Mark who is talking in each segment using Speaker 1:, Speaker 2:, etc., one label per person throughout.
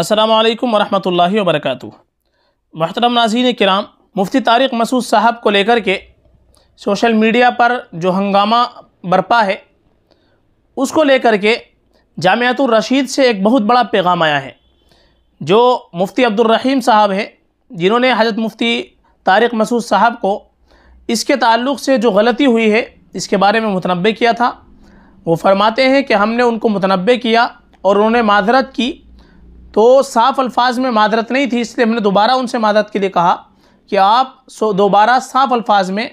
Speaker 1: السلام علیکم ورحمۃ اللہ وبرکاتہ محترم ناظرین کرام مفتی طارق مسعود صاحب کو لے کر کے سوشل میڈیا پر جو ہنگامہ برپا ہے اس کو لے کر کے جامعات الرشید سے ایک بہت بڑا پیغام آیا ہے جو مفتی عبد الرحیم صاحب ہیں جنہوں نے حضرت مفتی طارق مسعود صاحب کو اس کے تعلق سے جو غلطی ہوئی ہے اس کے بارے میں متنبع کیا تھا وہ فرماتے ہیں کہ ہم نے ان کو متنبع کیا اور انہوں نے معذرت کی تو صاف الفاظ میں معذرت نہیں تھی اس لیے ہم نے دوبارہ ان سے معذرت کے لیے کہا کہ آپ دوبارہ صاف الفاظ میں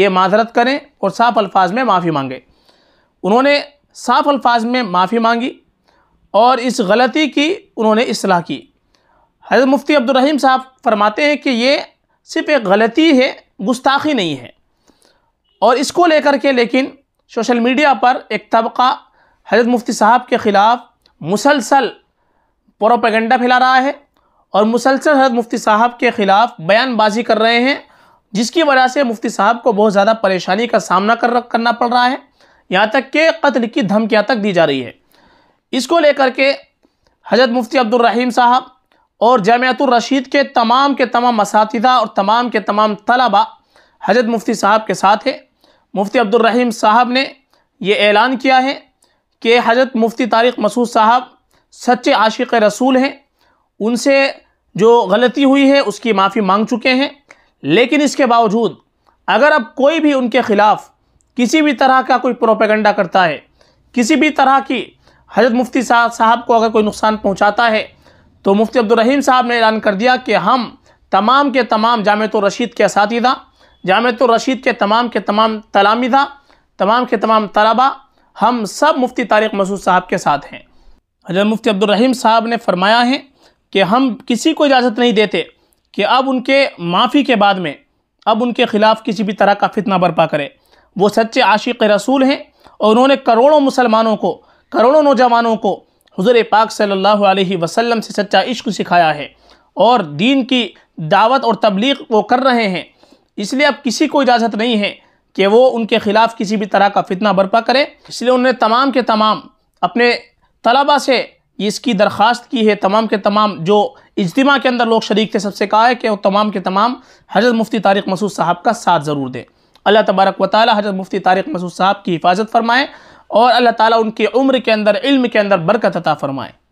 Speaker 1: یہ معذرت کریں اور صاف الفاظ میں معافی مانگیں انہوں نے صاف الفاظ میں معافی مانگی اور اس غلطی کی انہوں نے اصلاح کی حضرت مفتی عبد الرحیم صاحب فرماتے ہیں کہ یہ صرف ایک غلطی ہے گستاخی نہیں ہے اور اس کو لے کر کے لیکن شوشل میڈیا پر ایک طبقہ حضرت مفتی صاحب کے خلاف مسلسل پروپیگنڈا پھیلا رہا ہے اور مسلسل حضرت مفتی صاحب کے خلاف بیان بازی کر رہے ہیں جس کی وجہ سے مفتی صاحب کو بہت زیادہ پریشانی کا سامنا کرنا پڑ رہا ہے یہاں تک کہ قتل کی دھمکیاں تک دی جا رہی ہے اس کو لے کر کے حضرت مفتی عبد الرحیم صاحب اور جامعت الرشید کے تمام کے تمام اساتذہ اور تمام کے تمام طلبہ حضرت مفتی صاحب کے ساتھ ہے مفتی عبد الرحیم صاحب نے یہ اعلان کیا ہے کہ حضرت مفتی طارق مسعود صاحب سچے عاشق رسول ہیں ان سے جو غلطی ہوئی ہے اس کی معافی مانگ چکے ہیں لیکن اس کے باوجود اگر اب کوئی بھی ان کے خلاف کسی بھی طرح کا کوئی پروپیگنڈا کرتا ہے کسی بھی طرح کی حضرت مفتی صاحب کو اگر کوئی نقصان پہنچاتا ہے تو مفتی عبدالرحیم صاحب نے اعلان کر دیا کہ ہم تمام کے تمام جامعت الرشید کے اساتیدہ جامعت الرشید کے تمام کے تمام تلامیدہ تمام کے تمام طلباء ہم سب مفتی طارق مسعود صاحب کے ساتھ ہیں حضرت مفتی عبدالرحیم صاحب نے فرمایا ہے کہ ہم کسی کو اجازت نہیں دیتے کہ اب ان کے معافی کے بعد میں اب ان کے خلاف کسی بھی طرح کا فتنہ برپا کرے وہ سچے عاشق رسول ہیں اور انہوں نے کروڑوں مسلمانوں کو کروڑوں نوجوانوں کو حضور پاک صلی اللہ علیہ وسلم سے سچا عشق سکھایا ہے اور دین کی دعوت اور تبلیغ وہ کر رہے ہیں اس لیے اب کسی کو اجازت نہیں ہے کہ وہ ان کے خلاف کسی بھی طرح کا فتنہ برپا کرے اس لیے انہوں نے تمام کے تمام اپنے طلبہ سے اس کی درخواست کی ہے تمام کے تمام جو اجتماع کے اندر لوگ شریک تھے سب سے کہا ہے کہ وہ تمام کے تمام حضرت مفتی طارق مسعود صاحب کا ساتھ ضرور دیں اللہ تبارک و تعالی حضرت مفتی طارق مسعود صاحب کی حفاظت فرمائے اور اللہ تعالیٰ ان کی عمر کے اندر علم کے اندر برکت عطا فرمائے